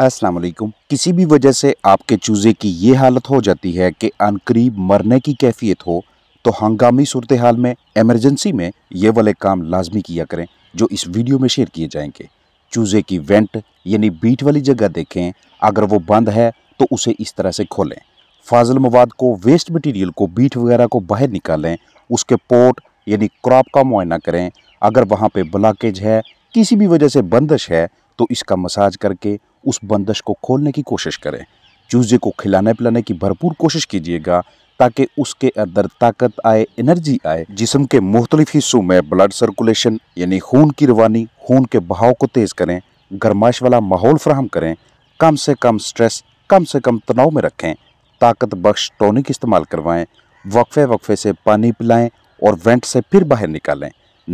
अस्सलाम वालेकुम किसी भी वजह से आपके चूज़े की ये हालत हो जाती है कि अनकरीब मरने की कैफियत हो तो हंगामी सूरत हाल में एमरजेंसी में ये वाले काम लाजमी किया करें जो इस वीडियो में शेयर किए जाएंगे चूज़े की वेंट यानी बीट वाली जगह देखें अगर वो बंद है तो उसे इस तरह से खोलें फाजल मवाद को वेस्ट मटीरियल को बीट वगैरह को बाहर निकालें उसके पोर्ट यानी क्रॉप का मुआयना करें अगर वहाँ पर ब्लॉकेज है किसी भी वजह से बंदश है तो इसका मसाज करके उस बंदश को खोलने की कोशिश करें चूजे को खिलाने पिलाने की भरपूर कोशिश कीजिएगा ताकि उसके अंदर ताकत आए एनर्जी आए जिसम के मुख्तलिफ हिस्सों में ब्लड सर्कुलेशन यानी खून की रवानी खून के बहाव को तेज़ करें गर्माइश वाला माहौल फ्राहम करें कम से कम स्ट्रेस कम से कम तनाव में रखें ताकत बख्श टॉनिक इस्तेमाल करवाएं वक्फे वक्फे से पानी पिलाएं और वेंट से फिर बाहर निकालें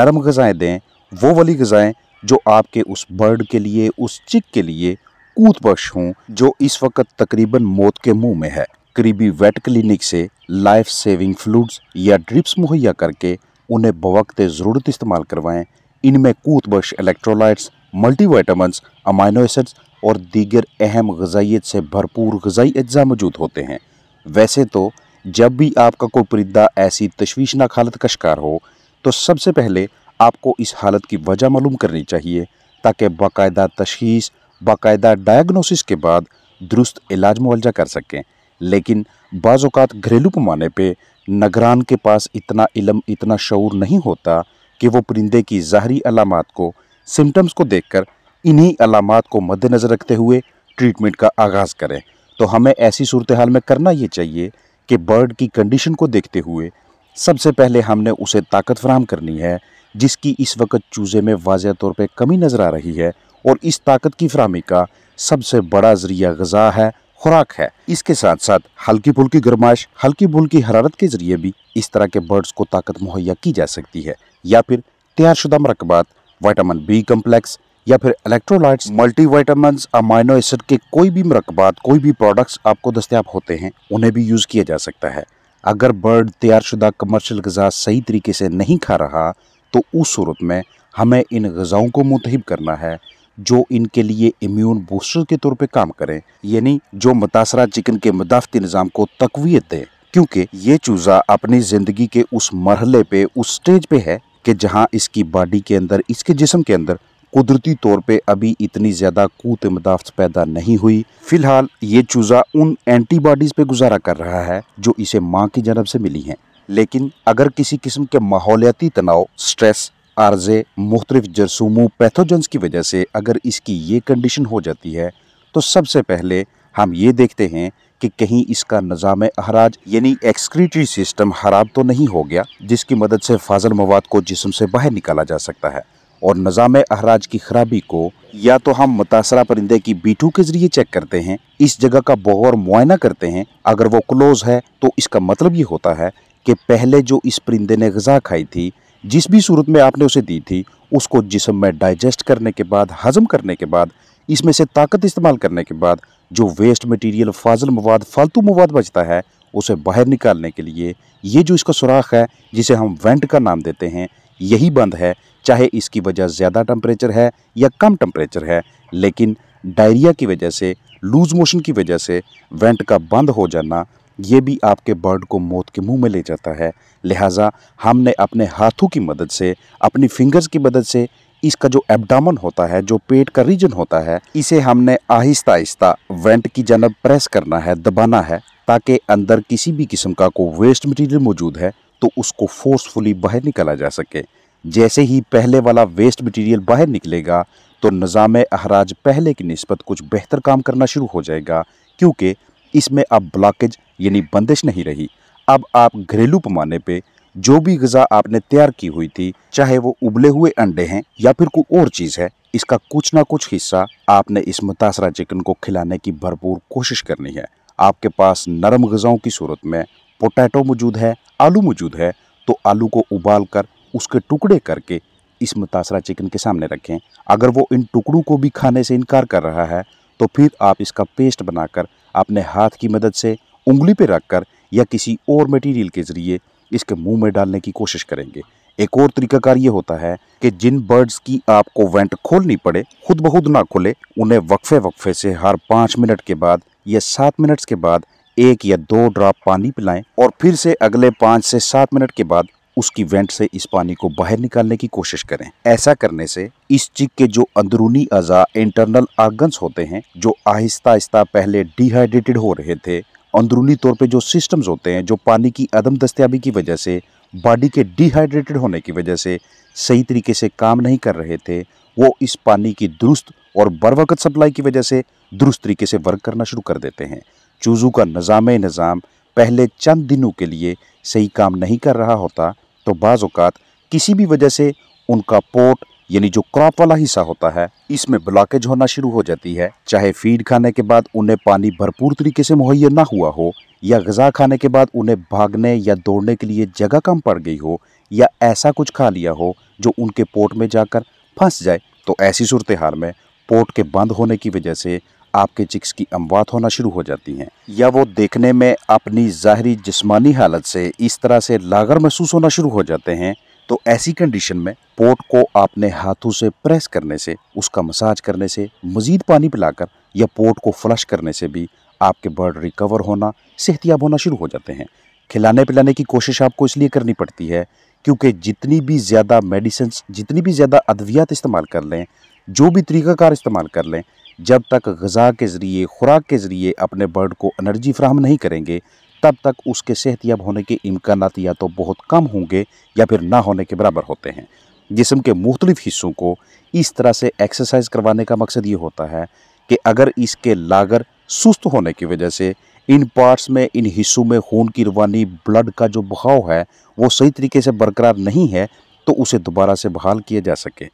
नरम गज़ाएँ दें वो वाली गज़ाएँ जो आपके उस बर्ड के लिए उस चिक के लिए सकूत बख्श हूँ जो इस वक्त तकरीबन मौत के मुंह में है करीबी वेट क्लिनिक से लाइफ सेविंग फ्लूड्स या ड्रिप्स मुहैया करके उन्हें बवक्त ज़रूरत इस्तेमाल करवाएं इनमें कूत बख्श इलेक्ट्रोलाइट्स मल्टीवाइटामस अमाइनो एसिड्स और दीगर अहम गजाइत से भरपूर गजाई अज्जा मौजूद होते हैं वैसे तो जब भी आपका कोई परिंदा ऐसी तशवीशनाक हालत का शिकार हो तो सबसे पहले आपको इस हालत की वजह मालूम करनी चाहिए ताकि बाकायदा तशीस बाकायदा डायग्नोसिस के बाद दुरुस्त इलाज मुआवजा कर सकें लेकिन बाज़ात घरेलू पैमाने पर नगरान के पास इतना इलम इतना शूर नहीं होता कि वो परिंदे की ज़ाहरी अलामत को सिम्टम्स को देख कर इन्हीं अलामत को मद्देनज़र रखते हुए ट्रीटमेंट का आगाज़ करें तो हमें ऐसी सूरत हाल में करना ये चाहिए कि बर्ड की कंडीशन को देखते हुए सबसे पहले हमने उसे ताकत फ्राहम करनी है जिसकी इस वक्त चूज़े में वाजह तौर पर कमी नज़र आ रही है और इस ताकत की फ्राहमी का सबसे बड़ा जरिया गजा है खुराक है इसके साथ साथ हल्की फुल्की गरमाइश हल्की फुल्की हरारत के जरिए भी इस तरह के बर्ड्स को ताकत मुहैया की जा सकती है या फिर तैयारशुदा मरकबात वाइटामिन बी कम्प्लेक्स या फिर electrolytes multivitamin amino acid के कोई भी मरकबात कोई भी प्रोडक्ट्स आपको दस्तियाब होते हैं उन्हें भी यूज़ किया जा सकता है अगर बर्ड तैयारशुदा कमर्शल गज़ा सही तरीके से नहीं खा रहा तो उस सूरत में हमें इन गज़ाओं को मुतहब करना है जो इनके लिए इम्यून बूस्टर के तौर पे काम करें यानी जो मुतासरा चिकन के मुदाफ़ती निज़ाम को तकवीत दें क्योंकि ये चूज़ा अपनी ज़िंदगी के उस मरहले पे उस स्टेज पे है कि जहाँ इसकी बॉडी के अंदर इसके जिसम के अंदर कुदरती तौर पे अभी इतनी ज़्यादा कूत मदाफ़ पैदा नहीं हुई फ़िलहाल ये चूज़ा उन एंटीबॉडीज़ पे गुजारा कर रहा है जो इसे माँ की जनब से मिली हैं लेकिन अगर किसी किस्म के माहौलियाती तनाव स्ट्रेस आर्जे मुख्तलिफ जरसूमों पैथोजन्स की वजह से अगर इसकी ये कंडीशन हो जाती है तो सबसे पहले हम ये देखते हैं कि कहीं इसका निज़ाम अहराज यानी एक्सक्रीटरी सिस्टम ख़राब तो नहीं हो गया जिसकी मदद से फाजल मवाद को जिसम से बाहर निकाला जा सकता है और निज़ाम अहराज की खराबी को या तो हम मुतासरा परिंदे की बीटू के जरिए चेक करते हैं इस जगह का बहुत मुआयना करते हैं अगर वो क्लोज है तो इसका मतलब ये होता है कि पहले जो इस परिंदे ने गजा खाई थी जिस भी सूरत में आपने उसे दी थी उसको जिसम में डाइजेस्ट करने के बाद हजम करने के बाद इसमें से ताकत इस्तेमाल करने के बाद जो वेस्ट मटेरियल फाजल मवाद फालतू मवाद बचता है उसे बाहर निकालने के लिए ये जो इसका सुराख है जिसे हम वेंट का नाम देते हैं यही बंद है चाहे इसकी वजह ज़्यादा टम्परेचर है या कम टम्परेचर है लेकिन डायरिया की वजह से लूज़ मोशन की वजह से वेंट का बंद हो जाना ये भी आपके बर्ड को मौत के मुंह में ले जाता है लिहाजा हमने अपने हाथों की मदद से अपनी फिंगर्स की मदद से इसका जो एबडामन होता है जो पेट का रीजन होता है इसे हमने आहिस्ता आहिस्ता वेंट की जानब प्रेस करना है दबाना है ताकि अंदर किसी भी किस्म का को वेस्ट मटेरियल मौजूद है तो उसको फोर्सफुली बाहर निकाला जा सके जैसे ही पहले वाला वेस्ट मटेरियल बाहर निकलेगा तो निज़ाम अहराज पहले की नस्बत कुछ बेहतर काम करना शुरू हो जाएगा क्योंकि इसमें अब ब्लॉकेज यानी बंदिश नहीं रही अब आप घरेलू पैमाने पे जो भी गज़ा आपने तैयार की हुई थी चाहे वो उबले हुए अंडे हैं या फिर कोई और चीज़ है इसका कुछ ना कुछ हिस्सा आपने इस मुतासरा चिकन को खिलाने की भरपूर कोशिश करनी है आपके पास नरम गज़ाओं की सूरत में पोटैटो मौजूद है आलू मौजूद है तो आलू को उबाल कर उसके टुकड़े करके इस मुतासरा चिकन के सामने रखें अगर वो इन टुकड़ों को भी खाने से इनकार कर रहा है तो फिर आप इसका पेस्ट बनाकर अपने हाथ की मदद से उंगली पे रखकर या किसी और मटेरियल के ज़रिए इसके मुंह में डालने की कोशिश करेंगे एक और तरीकाकार ये होता है कि जिन बर्ड्स की आपको वेंट खोलनी पड़े खुद बहुत ना खुले उन्हें वक्फे वक्फे से हर पाँच मिनट के बाद या सात मिनट्स के बाद एक या दो ड्रॉप पानी पिलाएं और फिर से अगले पाँच से सात मिनट के बाद उसकी वेंट से इस पानी को बाहर निकालने की कोशिश करें ऐसा करने से इस चिक के जो अंदरूनी अजा इंटरनल आर्गन्स होते हैं जो आहिस्ता आहिस्ता पहले डिहाइड्रेटेड हो रहे थे अंदरूनी तौर पे जो सिस्टम्स होते हैं जो पानी की अदम दस्तियाबी की वजह से बॉडी के डिहाइड्रेटेड होने की वजह से सही तरीके से काम नहीं कर रहे थे वो इस पानी की दुरुस्त और बर वक्त सप्लाई की वजह से दुरुस्त तरीके से वर्क करना शुरू कर देते हैं चूज़ू का निज़ाम निज़ाम पहले चंद दिनों के लिए सही काम नहीं कर रहा होता तो बाज़ात किसी भी वजह से उनका पोट यानी जो क्रॉप वाला हिस्सा होता है इसमें ब्लॉकेज होना शुरू हो जाती है चाहे फीड खाने के बाद उन्हें पानी भरपूर तरीके से मुहैया ना हुआ हो या गजा खाने के बाद उन्हें भागने या दौड़ने के लिए जगह कम पड़ गई हो या ऐसा कुछ खा लिया हो जो उनके पोट में जाकर फंस जाए तो ऐसी सूरत हाल में पोट के बंद होने की वजह से आपके चिक्स की अमवात होना शुरू हो जाती हैं या वो देखने में अपनी ज़ाहरी जिस्मानी हालत से इस तरह से लागर महसूस होना शुरू हो जाते हैं तो ऐसी कंडीशन में पोट को आपने हाथों से प्रेस करने से उसका मसाज करने से मज़ीद पानी पिलाकर या पोट को फ्लश करने से भी आपके बर्ड रिकवर होना सेहतियाब होना शुरू हो जाते हैं खिलाने पिलाने की कोशिश आपको इसलिए करनी पड़ती है क्योंकि जितनी भी ज़्यादा मेडिसिन जितनी भी ज़्यादा अद्वियात इस्तेमाल कर लें जो भी तरीक़ाकार इस्तेमाल कर लें जब तक गज़ा के ज़रिए खुराक के ज़रिए अपने बर्ड को एनर्जी फ्राहम नहीं करेंगे तब तक उसके सेहतियाब होने के इम्कान या तो बहुत कम होंगे या फिर ना होने के बराबर होते हैं जिसम के मुख्तलिफ हिस्सों को इस तरह से एक्सरसाइज करवाने का मकसद ये होता है कि अगर इसके लागर सुस्त होने की वजह से इन पार्ट्स में इन हिस्सों में खून की रवानी ब्लड का जो बहाव है वो सही तरीके से बरकरार नहीं है तो उसे दोबारा से बहाल किया जा सके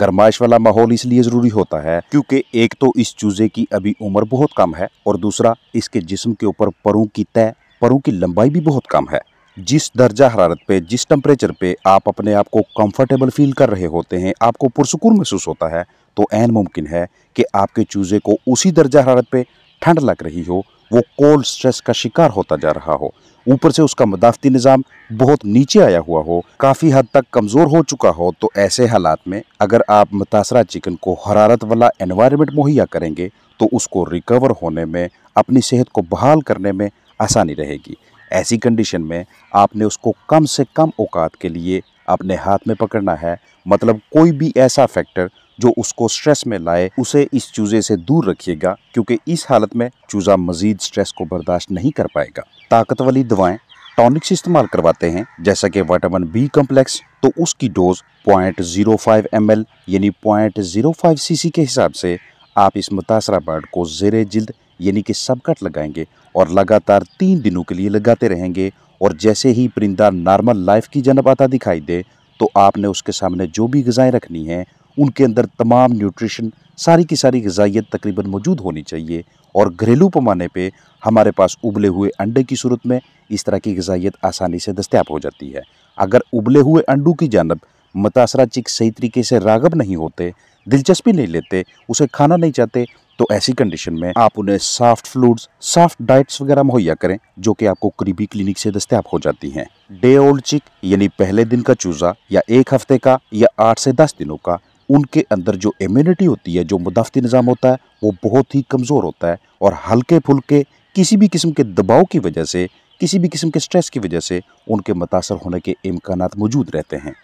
गरमाइश वाला माहौल इसलिए ज़रूरी होता है क्योंकि एक तो इस चूज़े की अभी उम्र बहुत कम है और दूसरा इसके जिस्म के ऊपर परों की तय परों की लंबाई भी बहुत कम है जिस दर्जा हरारत पे जिस टम्परेचर पे आप अपने आप को कंफर्टेबल फील कर रहे होते हैं आपको पुरसकून महसूस होता है तो एन मुमकिन है कि आपके चूज़े को उसी दर्जा हरारत पे ठंड लग रही हो वो कोल्ड स्ट्रेस का शिकार होता जा रहा हो ऊपर से उसका मदाफती निज़ाम बहुत नीचे आया हुआ हो काफ़ी हद तक कमज़ोर हो चुका हो तो ऐसे हालात में अगर आप मुतासर चिकन को हरारत वाला एनवायरनमेंट मुहैया करेंगे तो उसको रिकवर होने में अपनी सेहत को बहाल करने में आसानी रहेगी ऐसी कंडीशन में आपने उसको कम से कम औकात के लिए अपने हाथ में पकड़ना है मतलब कोई भी ऐसा फैक्टर जो उसको स्ट्रेस में लाए उसे इस चूजे से दूर रखिएगा क्योंकि इस हालत में चूजा मजीद स्ट्रेस को बर्दाश्त नहीं कर पाएगा ताकत वाली दवाएं टॉनिक्स इस्तेमाल करवाते हैं जैसा कि वाइटामिन बी कम्प्लेक्स तो उसकी dose point zero five M L यानी point zero five C C के हिसाब से आप इस मुतासरा बर्ड को जेर जल्द यानी कि सबकट लगाएंगे और लगातार तीन दिनों के लिए लगाते रहेंगे और जैसे ही परिंदा नॉर्मल लाइफ की जनब आता दिखाई दे तो आपने उसके सामने जो भी गज़ाएँ रखनी हैं उनके अंदर तमाम न्यूट्रिशन सारी की सारी गजाइत तकरीबन मौजूद होनी चाहिए और घरेलू पैमाने पे हमारे पास उबले हुए अंडे की सूरत में इस तरह की गजाइत आसानी से दस्तियाब हो जाती है अगर उबले हुए अंडों की जानब मुतासरा चिक सही तरीके से रागब नहीं होते दिलचस्पी नहीं लेते उसे खाना नहीं चाहते तो ऐसी कंडीशन में आप उन्हें सॉफ्ट फ्लूड्स सॉफ्ट डाइट्स वगैरह मुहैया करें जो कि आपको करीबी क्लिनिक से दस्तियाब हो जाती हैं डे ओल्ड चिक यानी पहले दिन का चूजा या एक हफ्ते का या आठ से दस दिनों का उनके अंदर जो इम्यूनिटी होती है जो मुदाफ़ती निज़ाम होता है वो बहुत ही कमज़ोर होता है और हल्के फुल्के किसी भी किस्म के दबाव की वजह से किसी भी किस्म के स्ट्रेस की वजह से उनके मुतासर होने के इम्कान मौजूद रहते हैं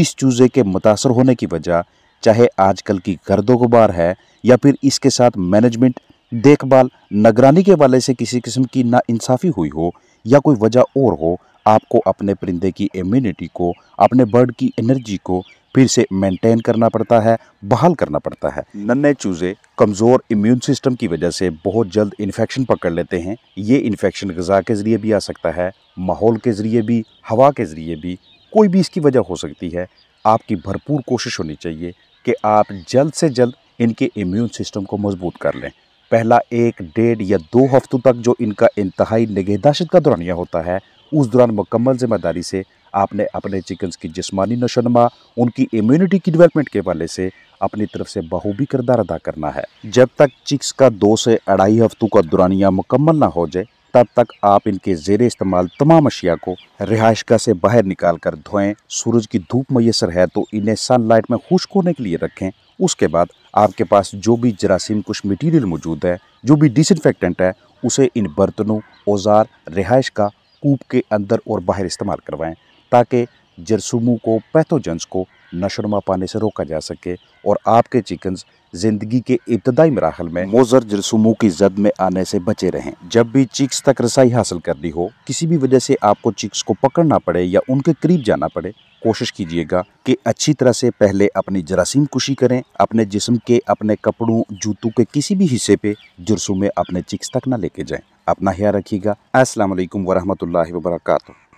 इस चूज़े के मुतासर होने की वजह चाहे आजकल की गुबार है या फिर इसके साथ मैनेजमेंट देखभाल निगरानी के वाले से किसी किस्म की नाइंसाफ़ी हुई हो या कोई वजह और हो आपको अपने परिंदे की इम्यूनिटी को अपने बर्ड की एनर्जी को फिर से मेंटेन करना पड़ता है बहाल करना पड़ता है नन्हे चूज़े कमज़ोर इम्यून सिस्टम की वजह से बहुत जल्द इन्फेक्शन पकड़ लेते हैं ये इन्फेक्शन गज़ा के ज़रिए भी आ सकता है माहौल के ज़रिए भी हवा के ज़रिए भी कोई भी इसकी वजह हो सकती है आपकी भरपूर कोशिश होनी चाहिए कि आप जल्द से जल्द इनके इम्यून सिस्टम को मजबूत कर लें पहला एक डेढ़ या दो हफ्तों तक जो इनका इंतहाई निगहदाशत का दौरानिया होता है उस दौरान मुकम्मल ज़िम्मेदारी से आपने अपने चिकन्स की जिस्मानी नशोनमा उनकी इम्यूनिटी की डेवलपमेंट के वाले से अपनी तरफ से बहूबी किरदार अदा करना है जब तक चिक्स का दो से अढ़ाई हफ्तों का दुरानिया मुकम्मल ना हो जाए तब तक आप इनके ज़ेर इस्तेमाल तमाम अशिया को रिहाइशगा से बाहर निकाल कर धोएं सूरज की धूप मैसर है तो इन्हें सनलाइट में खुश्क होने के लिए रखें उसके बाद आपके पास जो भी जरासीम कुछ मटीरियल मौजूद है जो भी डिसइनफेक्टेंट है उसे इन बर्तनों औजार रिहाइश का कूप के अंदर और बाहर इस्तेमाल करवाएँ ताकि जरसूमों को पैथोजेंस को नशोनमा पाने से रोका जा सके और आपके चिकन ज़िंदगी के इब्तदाई मराहल में मोजर रसूमों की जद में आने से बचे रहें जब भी चिक्स तक रसाई हासिल करनी हो किसी भी वजह से आपको चिक्स को पकड़ना पड़े या उनके करीब जाना पड़े कोशिश कीजिएगा कि अच्छी तरह से पहले अपनी जरासीम कुशी करें अपने जिस्म के अपने कपड़ों जूतों के किसी भी हिस्से पे जरसुमे अपने चिक्स तक ना लेके जाएं अपना ख्याल रखिएगा असल वरहमत वरहमतुल्लाहि